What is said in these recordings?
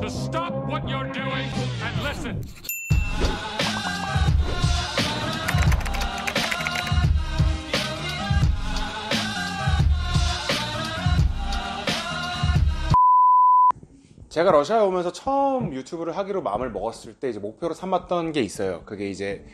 to stop what you're doing and listen. 제가 러시아에 오면서 처음 유튜브를 하기로 마음을 먹었을 때 이제 목표로 삼았던 게 있어요. 그게 이제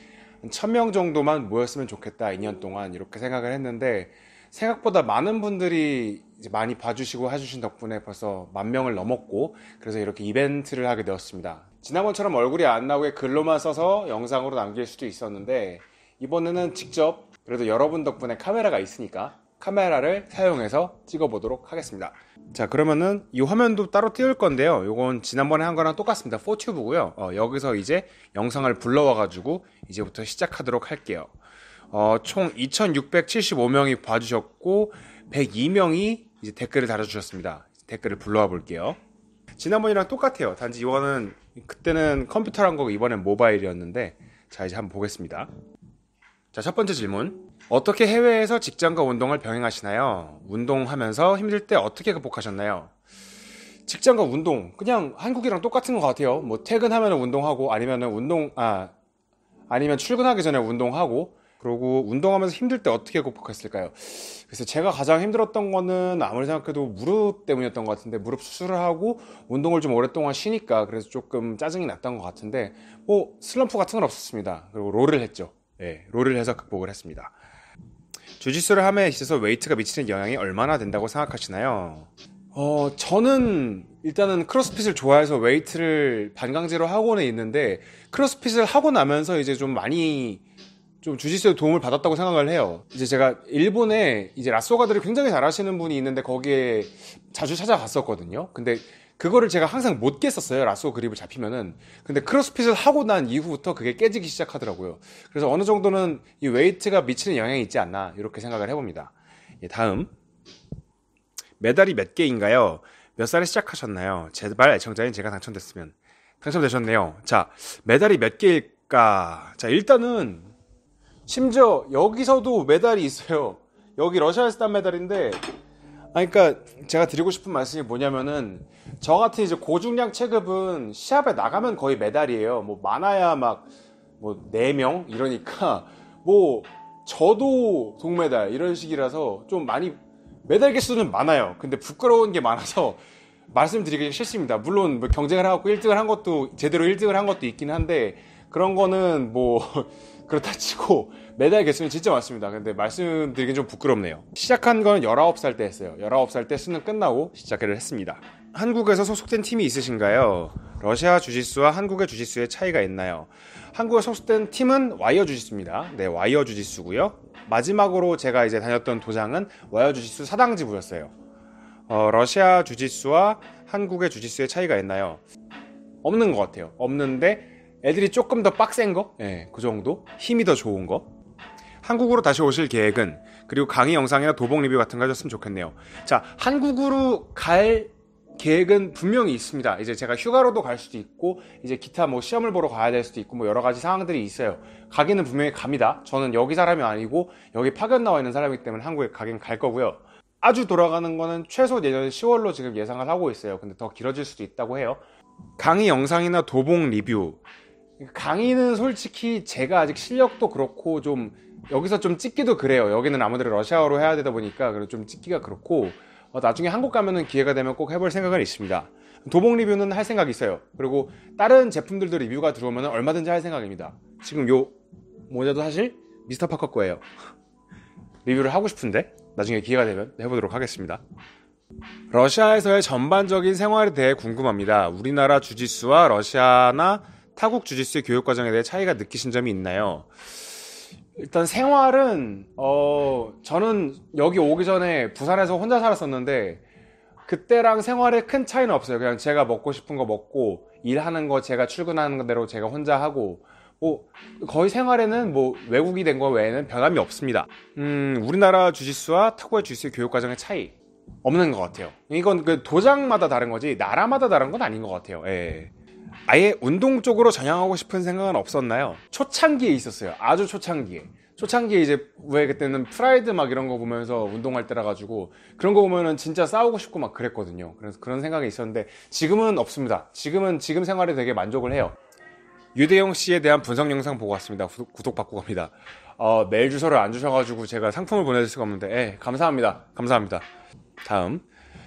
1 0 0 0명 정도만 모였으면 좋겠다. 2년 동안 이렇게 생각을 했는데 생각보다 많은 분들이 이제 많이 봐주시고 해주신 덕분에 벌써 만 명을 넘었고 그래서 이렇게 이벤트를 하게 되었습니다. 지난번처럼 얼굴이 안 나오게 글로만 써서 영상으로 남길 수도 있었는데 이번에는 직접 그래도 여러분 덕분에 카메라가 있으니까 카메라를 사용해서 찍어보도록 하겠습니다. 자 그러면은 이 화면도 따로 띄울 건데요. 이건 지난번에 한 거랑 똑같습니다. 포튜브고요. 어, 여기서 이제 영상을 불러와가지고 이제부터 시작하도록 할게요. 어, 총 2,675명이 봐주셨고 102명이 이제 댓글을 달아주셨습니다. 댓글을 불러와 볼게요. 지난번이랑 똑같아요. 단지 이거는 그때는 컴퓨터란 거고 이번엔 모바일이었는데 자 이제 한번 보겠습니다. 자 첫 번째 질문 어떻게 해외에서 직장과 운동을 병행하시나요? 운동하면서 힘들 때 어떻게 극복하셨나요? 직장과 운동 그냥 한국이랑 똑같은 것 같아요. 뭐 퇴근하면 운동하고 아니면 운동 아 아니면 출근하기 전에 운동하고 그리고 운동하면서 힘들 때 어떻게 극복했을까요? 그래서 제가 가장 힘들었던 거는 아무리 생각해도 무릎 때문이었던 것 같은데 무릎 수술을 하고 운동을 좀 오랫동안 쉬니까 그래서 조금 짜증이 났던 것 같은데 뭐 슬럼프 같은 건 없었습니다. 그리고 롤을 했죠. 네, 롤을 해서 극복을 했습니다. 주짓수를 함에 있어서 웨이트가 미치는 영향이 얼마나 된다고 생각하시나요? 어, 저는 일단은 크로스핏을 좋아해서 웨이트를 반강제로 하고는 있는데 크로스핏을 하고 나면서 이제 좀 많이 좀 주짓수에 도움을 받았다고 생각을 해요. 이제 제가 일본에 이제 라쏘가드를 굉장히 잘하시는 분이 있는데 거기에 자주 찾아갔었거든요. 근데 그거를 제가 항상 못 깼었어요. 라쏘 그립을 잡히면은. 근데 크로스핏을 하고 난 이후부터 그게 깨지기 시작하더라고요. 그래서 어느 정도는 이 웨이트가 미치는 영향이 있지 않나 이렇게 생각을 해봅니다. 예, 다음 메달이 몇 개인가요? 몇 살에 시작하셨나요? 제발 애청자인 제가 당첨됐으면 당첨되셨네요. 자 메달이 몇 개일까? 자 일단은 심지어 여기서도 메달이 있어요. 여기 러시아에서 딴 메달인데 아, 그러니까 제가 드리고 싶은 말씀이 뭐냐면은 저 같은 이제 고중량 체급은 시합에 나가면 거의 메달이에요. 뭐 많아야 막뭐 4명 이러니까 뭐 저도 동메달 이런 식이라서 좀 많이 메달 개수는 많아요. 근데 부끄러운 게 많아서 말씀드리기 싫습니다. 물론 뭐 경쟁을 하고 1등을 한 것도 제대로 1등을 한 것도 있긴 한데 그런 거는 뭐 그렇다 치고 메달 개수는 진짜 많습니다. 근데 말씀드리긴 좀 부끄럽네요. 시작한 건 19살 때 했어요. 19살 때 수능 끝나고 시작을 했습니다. 한국에서 소속된 팀이 있으신가요? 러시아 주짓수와 한국의 주짓수의 차이가 있나요? 한국에 소속된 팀은 와이어 주짓수입니다. 네, 와이어 주짓수고요. 마지막으로 제가 이제 다녔던 도장은 와이어 주짓수 사당지부였어요. 어, 러시아 주짓수와 한국의 주짓수의 차이가 있나요? 없는 것 같아요. 없는데 애들이 조금 더 빡센 거? 예, 그 정도? 힘이 더 좋은 거? 한국으로 다시 오실 계획은 그리고 강의 영상이나 도복 리뷰 같은 거 하셨으면 좋겠네요. 자, 한국으로 갈 계획은 분명히 있습니다. 이제 제가 휴가로도 갈 수도 있고, 이제 기타 뭐 시험을 보러 가야 될 수도 있고, 뭐 여러 가지 상황들이 있어요. 가기는 분명히 갑니다. 저는 여기 사람이 아니고, 여기 파견 나와 있는 사람이기 때문에 한국에 가긴 갈 거고요. 아주 돌아가는 거는 최소 내년 10월로 지금 예상을 하고 있어요. 근데 더 길어질 수도 있다고 해요. 강의 영상이나 도봉 리뷰 강의는 솔직히 제가 아직 실력도 그렇고 좀 여기서 좀 찍기도 그래요. 여기는 아무래도 러시아어로 해야 되다 보니까 그래도 좀 찍기가 그렇고 어, 나중에 한국 가면은 기회가 되면 꼭 해볼 생각은 있습니다. 도봉 리뷰는 할 생각이 있어요. 그리고 다른 제품들도 리뷰가 들어오면 얼마든지 할 생각입니다. 지금 요 모자도 사실 미스터 파커 거예요. 리뷰를 하고 싶은데 나중에 기회가 되면 해보도록 하겠습니다. 러시아에서의 전반적인 생활에 대해 궁금합니다. 우리나라 주짓수와 러시아나 타국 주짓수의 교육 과정에 대해 차이가 느끼신 점이 있나요? 일단 생활은 어 저는 여기 오기 전에 부산에서 혼자 살았었는데 그때랑 생활에 큰 차이는 없어요. 그냥 제가 먹고 싶은 거 먹고 일하는 거 제가 출근하는 대로 제가 혼자 하고 뭐 거의 생활에는 뭐 외국이 된 거 외에는 변함이 없습니다. 음 우리나라 주짓수와 타국의 주짓수 교육 과정의 차이 없는 것 같아요. 이건 그 도장마다 다른 거지 나라마다 다른 건 아닌 것 같아요. 예. 아예 운동 쪽으로 전향하고 싶은 생각은 없었나요? 초창기에 있었어요. 아주 초창기에. 초창기에 이제 왜 그때는 프라이드 막 이런 거 보면서 운동할 때라 가지고 그런 거 보면은 진짜 싸우고 싶고 막 그랬거든요. 그래서 그런 생각이 있었는데 지금은 없습니다. 지금은 지금 생활에 되게 만족을 해요. 유대영 씨에 대한 분석 영상 보고 왔습니다. 구독, 구독 받고 갑니다. 어, 메일 주소를 안 주셔가지고 제가 상품을 보내줄 수가 없는데, 에, 예, 감사합니다. 감사합니다. 다음.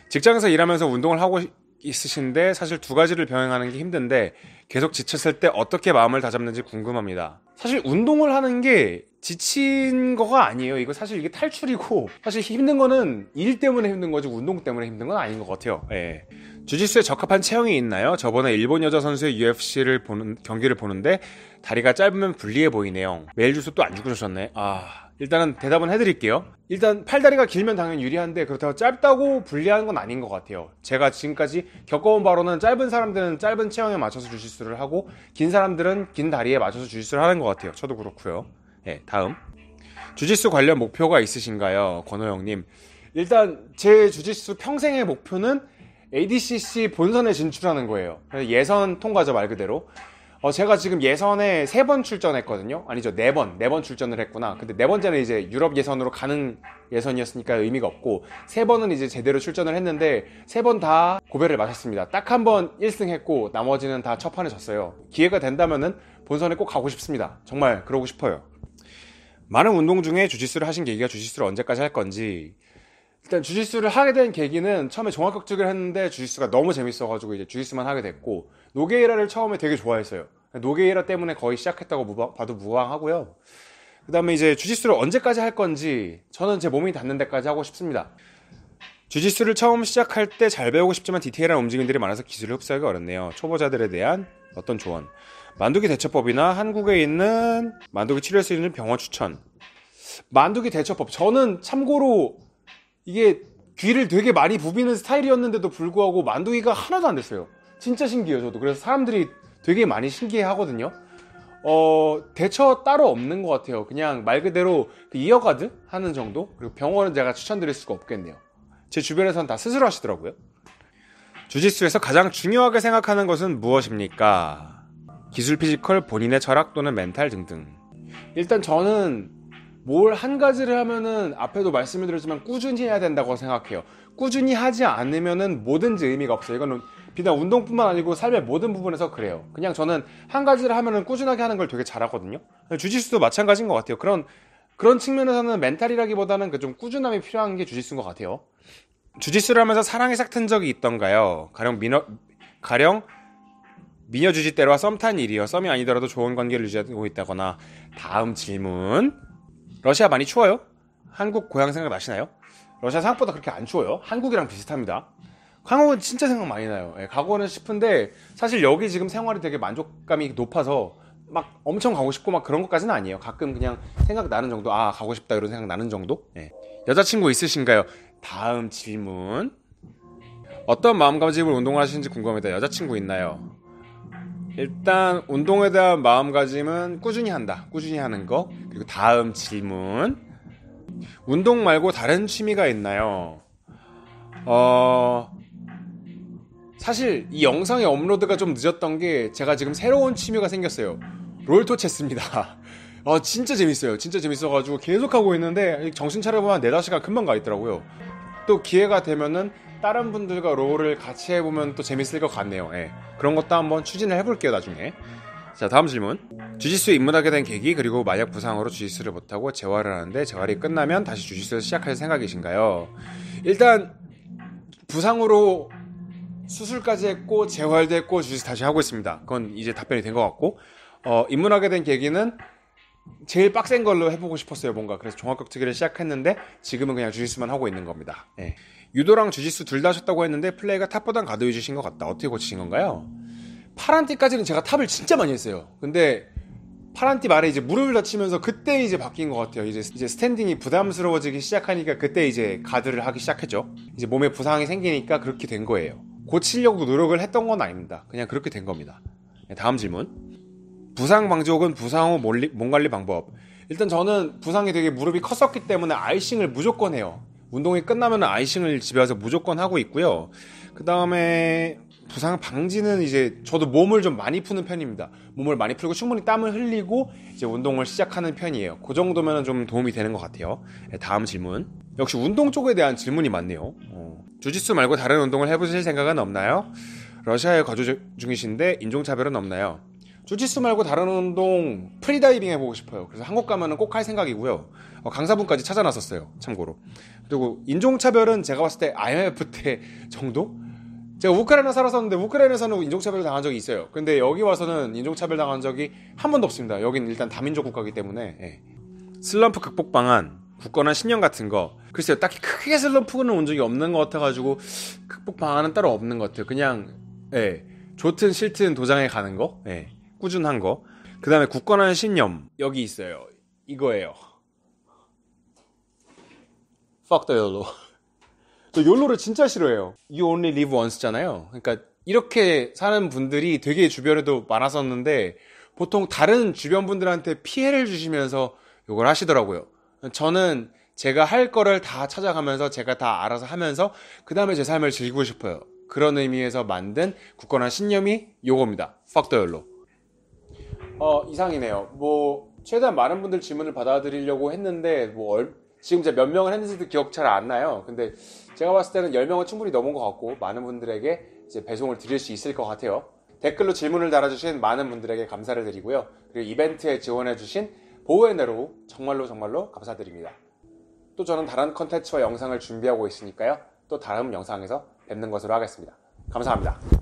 직장에서 일하면서 운동을 하고 있으신데 사실 두 가지를 병행하는 게 힘든데 계속 지쳤을 때 어떻게 마음을 다잡는지 궁금합니다. 사실 운동을 하는 게 지친 거가 아니에요. 이거 사실 이게 탈출이고 사실 힘든 거는 일 때문에 힘든 거지 운동 때문에 힘든 건 아닌 것 같아요. 예. 주짓수에 적합한 체형이 있나요? 저번에 일본 여자 선수의 UFC를 보는 경기를 보는데 다리가 짧으면 불리해 보이네요. 메일 주소 또안 주고 주셨네. 아 일단은 대답은 해드릴게요. 일단 팔다리가 길면 당연히 유리한데 그렇다고 짧다고 불리한 건 아닌 것 같아요. 제가 지금까지 겪어온 바로는 짧은 사람들은 짧은 체형에 맞춰서 주짓수를 하고 긴 사람들은 긴 다리에 맞춰서 주짓수를 하는 것 같아요. 저도 그렇고요. 네, 다음. 주짓수 관련 목표가 있으신가요? 권호영님. 일단 제 주짓수 평생의 목표는 ADCC 본선에 진출하는 거예요. 예선 통과자 말 그대로. 어, 제가 지금 예선에 세 번 출전했거든요. 아니죠, 네 번, 네 번 출전을 했구나. 근데 네 번째는 이제 유럽 예선으로 가는 예선이었으니까 의미가 없고 세 번은 이제 제대로 출전을 했는데 세 번 다 고배를 마셨습니다. 딱 한 번 1승했고 나머지는 다 첫판에 졌어요. 기회가 된다면은 본선에 꼭 가고 싶습니다. 정말 그러고 싶어요. 많은 운동 중에 주짓수를 하신 계기가 주짓수를 언제까지 할 건지 일단 주짓수를 하게 된 계기는 처음에 종합격투기를 했는데 주짓수가 너무 재밌어가지고 이제 주짓수만 하게 됐고 노게이라를 처음에 되게 좋아했어요. 노게이라 때문에 거의 시작했다고 봐도 무방하고요. 그 다음에 이제 주짓수를 언제까지 할 건지 저는 제 몸이 닿는 데까지 하고 싶습니다. 주짓수를 처음 시작할 때 잘 배우고 싶지만 디테일한 움직임들이 많아서 기술을 흡수하기 어렵네요. 초보자들에 대한 어떤 조언. 만두기 대처법이나 한국에 있는 만두기 치료할 수 있는 병원 추천. 만두기 대처법. 저는 참고로 이게 귀를 되게 많이 부비는 스타일이었는데도 불구하고 만두기가 하나도 안 됐어요. 진짜 신기해요, 저도. 그래서 사람들이 되게 많이 신기해 하거든요. 어, 대처 따로 없는 것 같아요. 그냥 말 그대로 그 이어가드 하는 정도? 그리고 병원은 제가 추천드릴 수가 없겠네요. 제 주변에선 다 스스로 하시더라고요. 주짓수에서 가장 중요하게 생각하는 것은 무엇입니까? 기술 피지컬, 본인의 철학 또는 멘탈 등등. 일단 저는 뭘한 가지를 하면은 앞에도 말씀을 드렸지만 꾸준히 해야 된다고 생각해요. 꾸준히 하지 않으면은 뭐든지 의미가 없어요. 이거는 비단 운동뿐만 아니고 삶의 모든 부분에서 그래요. 그냥 저는 한 가지를 하면은 꾸준하게 하는 걸 되게 잘하거든요. 주짓수도 마찬가지인 것 같아요. 그런 그런 측면에서는 멘탈이라기보다는 그 좀 꾸준함이 필요한 게 주짓수인 것 같아요. 주짓수를 하면서 사랑에 싹튼 적이 있던가요? 가령 미너 가령 미녀 주짓대로와 썸 탄 일이요. 썸이 아니더라도 좋은 관계를 유지하고 있다거나 다음 질문. 러시아 많이 추워요? 한국 고향 생각 나시나요? 러시아 생각보다 그렇게 안 추워요. 한국이랑 비슷합니다. 한국은 진짜 생각 많이 나요. 예, 가고는 싶은데 사실 여기 지금 생활이 되게 만족감이 높아서 막 엄청 가고 싶고 막 그런 것까지는 아니에요. 가끔 그냥 생각 나는 정도, 아 가고 싶다 이런 생각 나는 정도. 예. 여자친구 있으신가요? 다음 질문. 어떤 마음가짐으로 운동을 하시는지 궁금합니다. 여자친구 있나요? 일단 운동에 대한 마음가짐은 꾸준히 한다. 꾸준히 하는 거. 그리고 다음 질문. 운동 말고 다른 취미가 있나요? 어, 사실 이 영상의 업로드가 좀 늦었던 게 제가 지금 새로운 취미가 생겼어요. 롤토 체스입니다. 어, 진짜 재밌어요. 진짜 재밌어가지고 계속 하고 있는데 정신 차려보면 4-5시간 금방 가 있더라고요. 또 기회가 되면은 다른 분들과 롤을 같이 해보면 또 재밌을 것 같네요. 예. 그런 것도 한번 추진을 해볼게요 나중에. 자 다음 질문 주짓수 입문하게 된 계기 그리고 만약 부상으로 주짓수를 못하고 재활을 하는데 재활이 끝나면 다시 주짓수를 시작할 생각이신가요? 일단 부상으로 수술까지 했고 재활됐고 주짓수 다시 하고 있습니다 그건 이제 답변이 된 것 같고 어, 입문하게 된 계기는 제일 빡센 걸로 해보고 싶었어요, 뭔가. 그래서 종합격투기를 시작했는데 지금은 그냥 주짓수만 하고 있는 겁니다. 예. 유도랑 주짓수 둘 다 하셨다고 했는데 플레이가 탑보단 가드해 주신 것 같다. 어떻게 고치신 건가요? 파란 티까지는 제가 탑을 진짜 많이 했어요. 근데 파란 티 말에 이제 무릎을 다치면서 그때 이제 바뀐 것 같아요. 이제 이제 스탠딩이 부담스러워지기 시작하니까 그때 이제 가드를 하기 시작했죠. 이제 몸에 부상이 생기니까 그렇게 된 거예요. 고치려고 노력을 했던 건 아닙니다. 그냥 그렇게 된 겁니다. 예, 다음 질문. 부상 방지 혹은 부상 후 몸 관리 방법. 일단 저는 부상이 되게 무릎이 컸었기 때문에 아이싱을 무조건 해요. 운동이 끝나면 아이싱을 집에 와서 무조건 하고 있고요. 그 다음에 부상 방지는 이제 저도 몸을 좀 많이 푸는 편입니다. 몸을 많이 풀고 충분히 땀을 흘리고 이제 운동을 시작하는 편이에요. 그 정도면 좀 도움이 되는 것 같아요. 네, 다음 질문. 역시 운동 쪽에 대한 질문이 많네요. 어. 주짓수 말고 다른 운동을 해보실 생각은 없나요? 러시아에 거주 중이신데 인종차별은 없나요? 주짓수 말고 다른 운동 프리다이빙 해보고 싶어요. 그래서 한국 가면은 꼭 할 생각이고요. 어, 강사분까지 찾아놨었어요. 참고로. 그리고 인종차별은 제가 봤을 때 IMF 때 정도? 제가 우크라이나 살았었는데 우크라이나에서는 인종차별 을 당한 적이 있어요. 근데 여기 와서는 인종차별 당한 적이 한 번도 없습니다. 여기는 일단 다민족 국가이기 때문에. 예. 슬럼프 극복 방안, 굳건한 신념 같은 거. 글쎄요, 딱히 크게 슬럼프는 온 적이 없는 것 같아가지고 극복 방안은 따로 없는 것 같아요. 그냥 예. 좋든 싫든 도장에 가는 거. 예. 꾸준한 거. 그 다음에 굳건한 신념. 여기 있어요. 이거예요. Fuck the YOLO. 저 YOLO를 진짜 싫어해요. You only live once잖아요. 그러니까 이렇게 사는 분들이 되게 주변에도 많았었는데 보통 다른 주변 분들한테 피해를 주시면서 이걸 하시더라고요. 저는 제가 할 거를 다 찾아가면서 제가 다 알아서 하면서 그 다음에 제 삶을 즐기고 싶어요. 그런 의미에서 만든 굳건한 신념이 요겁니다. Fuck the YOLO. 어, 이상이네요. 뭐 최대한 많은 분들 질문을 받아들이려고 했는데 뭐 얼, 지금 제가 몇 명을 했는지도 기억 잘 안 나요. 근데 제가 봤을 때는 10명은 충분히 넘은 것 같고 많은 분들에게 이제 배송을 드릴 수 있을 것 같아요. 댓글로 질문을 달아주신 많은 분들에게 감사를 드리고요. 그리고 이벤트에 지원해주신 보호의내로 정말로 정말로 감사드립니다. 또 저는 다른 컨텐츠와 영상을 준비하고 있으니까요. 또 다른 영상에서 뵙는 것으로 하겠습니다. 감사합니다.